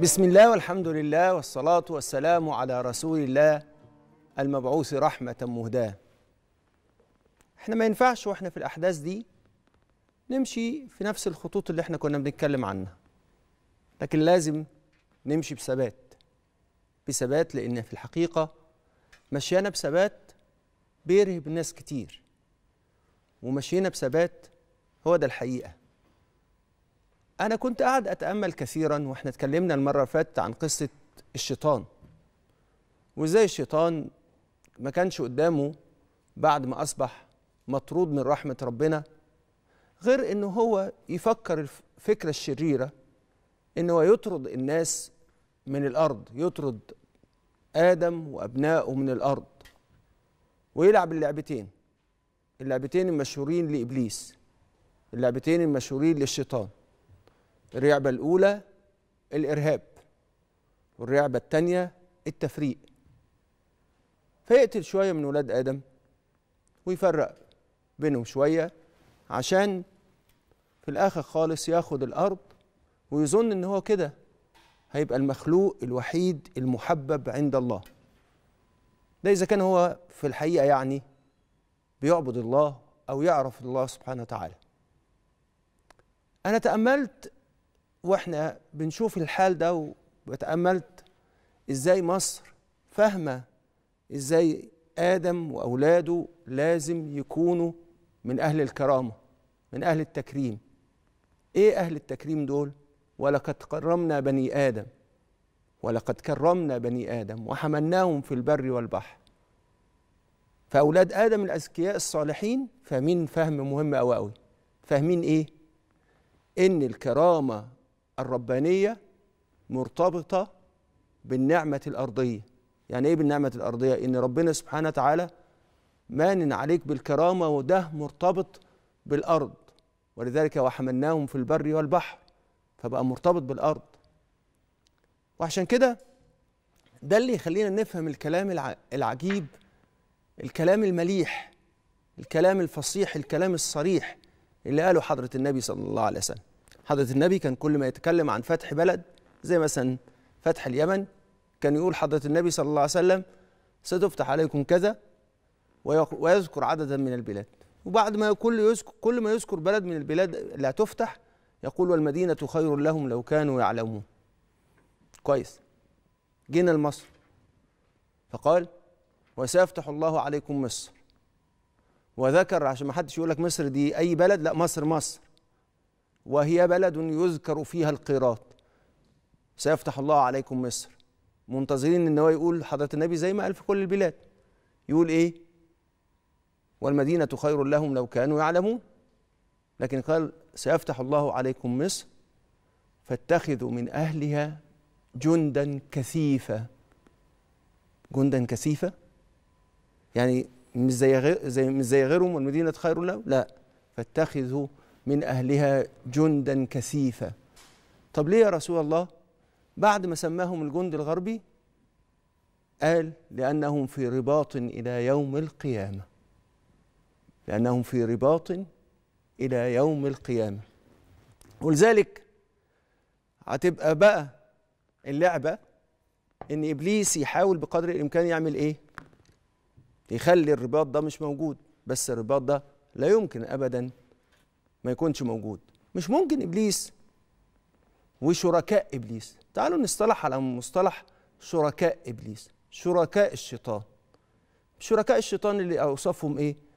بسم الله والحمد لله والصلاة والسلام على رسول الله المبعوث رحمة مهداة احنا ما ينفعش واحنا في الأحداث دي نمشي في نفس الخطوط اللي احنا كنا بنتكلم عنها لكن لازم نمشي بثبات بثبات لأن في الحقيقة مشينا بثبات بيرهب الناس كتير ومشينا بثبات هو ده الحقيقة أنا كنت قاعد أتأمل كثيرا وإحنا اتكلمنا المرة اللي فاتت عن قصة الشيطان وإزاي الشيطان ما كانش قدامه بعد ما أصبح مطرود من رحمة ربنا غير إن هو يفكر الفكرة الشريرة إن هو يطرد الناس من الأرض يطرد آدم وأبنائه من الأرض ويلعب اللعبتين اللعبتين المشهورين لإبليس اللعبتين المشهورين للشيطان الرعبة الأولى الإرهاب والرعبة الثانية التفريق فيقتل شوية من ولاد آدم ويفرق بينهم شوية عشان في الآخر خالص ياخد الأرض ويظن إن هو كده هيبقى المخلوق الوحيد المحبب عند الله ده إذا كان هو في الحقيقة يعني بيعبد الله أو يعرف الله سبحانه وتعالى أنا تأملت واحنا بنشوف الحال ده وتأملت ازاي مصر فاهمة ازاي آدم وأولاده لازم يكونوا من أهل الكرامة من أهل التكريم إيه أهل التكريم دول؟ ولقد كرمنا بني آدم ولقد كرمنا بني آدم وحملناهم في البر والبحر فأولاد آدم الأذكياء الصالحين فاهمين فهم مهم أوي فاهمين إيه؟ إن الكرامة الربانية مرتبطة بالنعمة الأرضية يعني إيه بالنعمة الأرضية؟ إن ربنا سبحانه وتعالى مانن عليك بالكرامة وده مرتبط بالأرض ولذلك وحملناهم في البر والبحر فبقى مرتبط بالأرض وعشان كده ده اللي يخلينا نفهم الكلام العجيب الكلام المليح الكلام الفصيح الكلام الصريح اللي قاله حضرة النبي صلى الله عليه وسلم حضرة النبي كان كل ما يتكلم عن فتح بلد زي مثلا فتح اليمن كان يقول حضرة النبي صلى الله عليه وسلم ستفتح عليكم كذا ويذكر عددا من البلاد وبعد ما كل يذكر كل ما يذكر بلد من البلاد اللي هتفتح يقول والمدينة خير لهم لو كانوا يعلمون كويس جينا لمصر فقال وسيفتح الله عليكم مصر وذكر عشان ما حدش يقول لك مصر دي اي بلد لا مصر مصر وهي بلد يذكر فيها القيراط سيفتح الله عليكم مصر منتظرين ان هو يقول حضره النبي زي ما قال في كل البلاد يقول ايه والمدينه خير لهم لو كانوا يعلمون لكن قال سيفتح الله عليكم مصر فاتخذوا من اهلها جندا كثيفا جندا كثيفه يعني مش زي غير زي مش زي غيرهم والمدينه خير لهم لا فاتخذوا من أهلها جندا كثيفة طب ليه يا رسول الله بعد ما سماهم الجند الغربي قال لأنهم في رباط إلى يوم القيامة لأنهم في رباط إلى يوم القيامة ولذلك هتبقى بقى اللعبة إن إبليس يحاول بقدر الإمكان يعمل إيه؟ يخلي الرباط ده مش موجود بس الرباط ده لا يمكن أبدا يكونش موجود مش ممكن ابليس وشركاء ابليس تعالوا نصطلح على مصطلح شركاء ابليس شركاء الشيطان شركاء الشيطان اللي اوصفهم ايه